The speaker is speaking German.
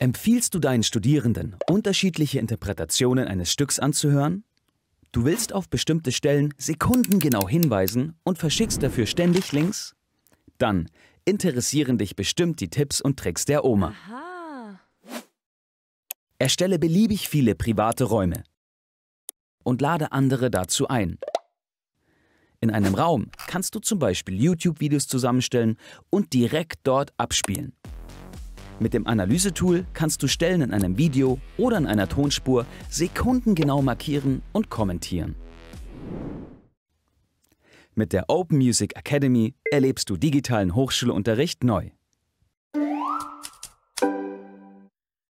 Empfiehlst du deinen Studierenden, unterschiedliche Interpretationen eines Stücks anzuhören? Du willst auf bestimmte Stellen sekundengenau hinweisen und verschickst dafür ständig Links? Dann interessieren dich bestimmt die Tipps und Tricks der Oma. Aha. Erstelle beliebig viele private Räume und lade andere dazu ein. In einem Raum kannst du zum Beispiel YouTube-Videos zusammenstellen und direkt dort abspielen. Mit dem Analysetool kannst du Stellen in einem Video oder in einer Tonspur sekundengenau markieren und kommentieren. Mit der Open Music Academy erlebst du digitalen Hochschulunterricht neu.